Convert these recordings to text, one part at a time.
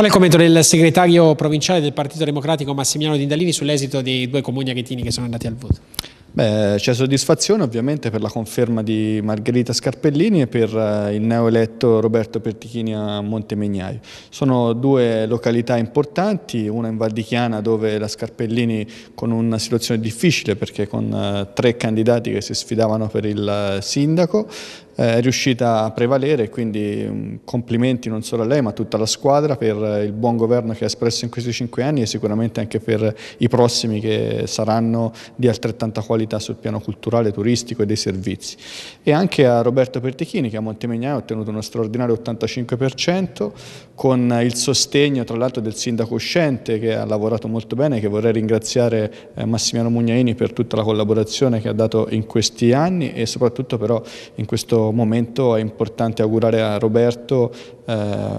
Qual è il commento del segretario provinciale del Partito Democratico Massimiliano Dindalini sull'esito dei due comuni aghetini che sono andati al voto? c'è soddisfazione ovviamente per la conferma di Margherita Scarpellini e per eh, il neoeletto Roberto Pertichini a Montemegnaio. Sono due località importanti, una in Valdichiana dove la Scarpellini con una situazione difficile perché con eh, tre candidati che si sfidavano per il eh, sindaco, eh, è riuscita a prevalere, quindi mm, complimenti non solo a lei ma a tutta la squadra per eh, il buon governo che ha espresso in questi cinque anni e sicuramente anche per i prossimi che saranno di altrettanta qualità sul piano culturale, turistico e dei servizi. E anche a Roberto Pertichini che a Montemegnano ha ottenuto uno straordinario 85% con il sostegno tra l'altro del sindaco uscente che ha lavorato molto bene, che vorrei ringraziare eh, Massimiano Mugnaini per tutta la collaborazione che ha dato in questi anni e soprattutto però in questo momento è importante augurare a Roberto eh,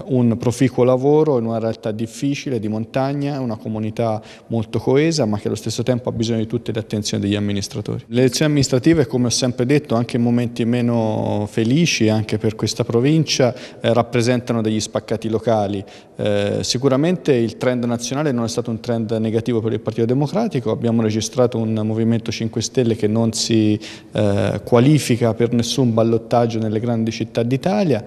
un proficuo lavoro in una realtà difficile, di montagna, una comunità molto coesa ma che allo stesso tempo ha bisogno di tutte le attenzioni degli amministratori. Le elezioni amministrative, come ho sempre detto, anche in momenti meno felici, anche per questa provincia, eh, rappresentano degli spaccati locali. Eh, sicuramente il trend nazionale non è stato un trend negativo per il Partito Democratico, abbiamo registrato un Movimento 5 Stelle che non si eh, qualifica per nessun ballottaggio contagio nelle grandi città d'Italia,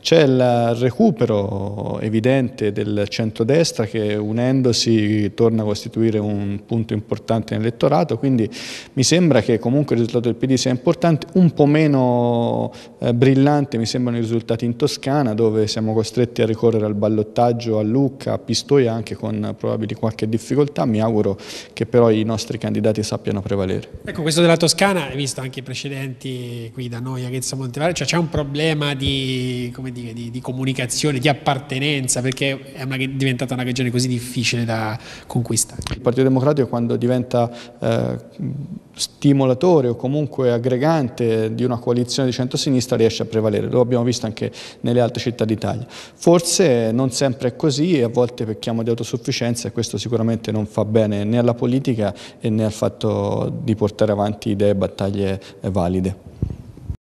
c'è il recupero evidente del centrodestra che unendosi torna a costituire un punto importante nell'elettorato, quindi mi sembra che comunque il risultato del PD sia importante, un po' meno eh, brillante mi sembrano i risultati in Toscana dove siamo costretti a ricorrere al ballottaggio a Lucca, a Pistoia anche con probabili qualche difficoltà, mi auguro che però i nostri candidati sappiano prevalere. Ecco, questo della Toscana hai visto anche i precedenti qui da noi, Arezzo Modena continuare, cioè, c'è un problema di, dire, di, di, comunicazione, di appartenenza, perché è, una, è diventata una regione così difficile da conquistare. Il Partito Democratico quando diventa eh, stimolatore o comunque aggregante di una coalizione di centro-sinistra riesce a prevalere, lo abbiamo visto anche nelle altre città d'Italia. Forse non sempre è così e a volte pecchiamo di autosufficienza e questo sicuramente non fa bene né alla politica né al fatto di portare avanti idee e battaglie valide.